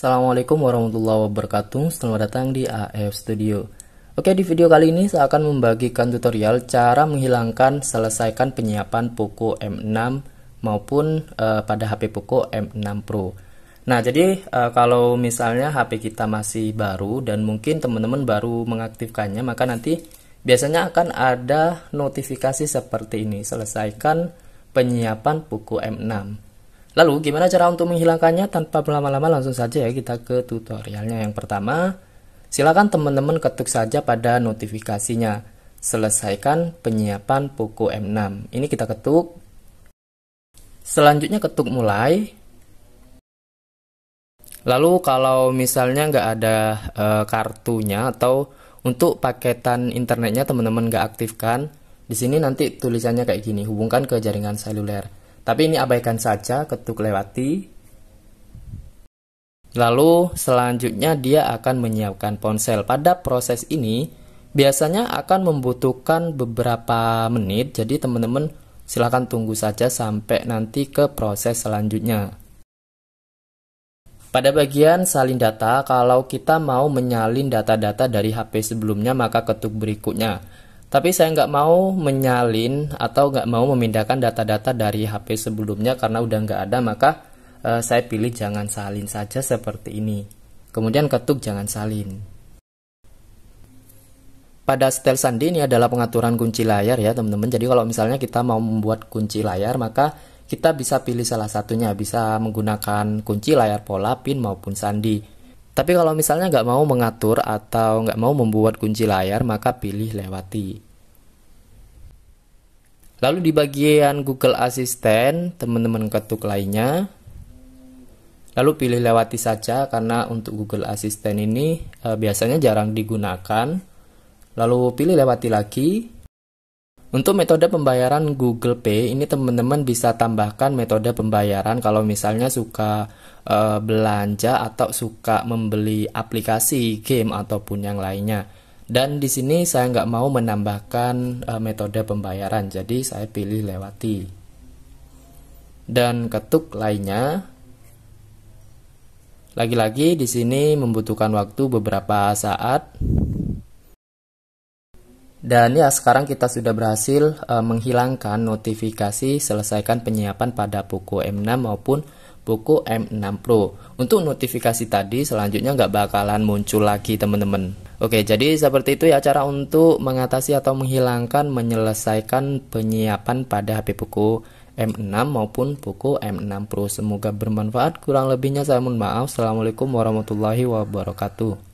Assalamualaikum warahmatullahi wabarakatuh Selamat datang di AF Studio Oke di video kali ini saya akan membagikan tutorial Cara menghilangkan selesaikan penyiapan Poco M6 Maupun e, pada HP Poco M6 Pro Nah jadi e, kalau misalnya HP kita masih baru Dan mungkin teman-teman baru mengaktifkannya Maka nanti biasanya akan ada notifikasi seperti ini Selesaikan penyiapan Poco M6 Lalu gimana cara untuk menghilangkannya tanpa berlama-lama langsung saja ya kita ke tutorialnya. Yang pertama, silakan teman-teman ketuk saja pada notifikasinya. Selesaikan penyiapan Poco M6. Ini kita ketuk. Selanjutnya ketuk mulai. Lalu kalau misalnya nggak ada e, kartunya atau untuk paketan internetnya teman-teman nggak aktifkan, di sini nanti tulisannya kayak gini, hubungkan ke jaringan seluler. Tapi ini abaikan saja, ketuk lewati. Lalu selanjutnya dia akan menyiapkan ponsel. Pada proses ini biasanya akan membutuhkan beberapa menit. Jadi teman-teman silahkan tunggu saja sampai nanti ke proses selanjutnya. Pada bagian salin data, kalau kita mau menyalin data-data dari HP sebelumnya, maka ketuk berikutnya. Tapi saya nggak mau menyalin atau nggak mau memindahkan data-data dari HP sebelumnya karena udah nggak ada, maka uh, saya pilih jangan salin saja seperti ini. Kemudian ketuk jangan salin. Pada setel sandi ini adalah pengaturan kunci layar ya teman-teman. Jadi kalau misalnya kita mau membuat kunci layar, maka kita bisa pilih salah satunya, bisa menggunakan kunci layar pola, pin maupun sandi. Tapi kalau misalnya nggak mau mengatur atau nggak mau membuat kunci layar, maka pilih lewati. Lalu di bagian Google Assistant, teman-teman ketuk lainnya. Lalu pilih lewati saja karena untuk Google Assistant ini e, biasanya jarang digunakan. Lalu pilih lewati lagi. Untuk metode pembayaran Google Pay ini teman-teman bisa tambahkan metode pembayaran kalau misalnya suka e, belanja atau suka membeli aplikasi game ataupun yang lainnya. Dan di sini saya nggak mau menambahkan e, metode pembayaran, jadi saya pilih lewati dan ketuk lainnya. Lagi-lagi di sini membutuhkan waktu beberapa saat dan ya, sekarang kita sudah berhasil e, menghilangkan notifikasi selesaikan penyiapan pada Poco M6 maupun Poco M6 Pro. Untuk notifikasi tadi selanjutnya nggak bakalan muncul lagi teman-teman. Oke, jadi seperti itu ya cara untuk mengatasi atau menghilangkan menyelesaikan penyiapan pada HP Poco M6 maupun Poco M6 Pro. Semoga bermanfaat. Kurang lebihnya saya mohon maaf. Assalamualaikum warahmatullahi wabarakatuh.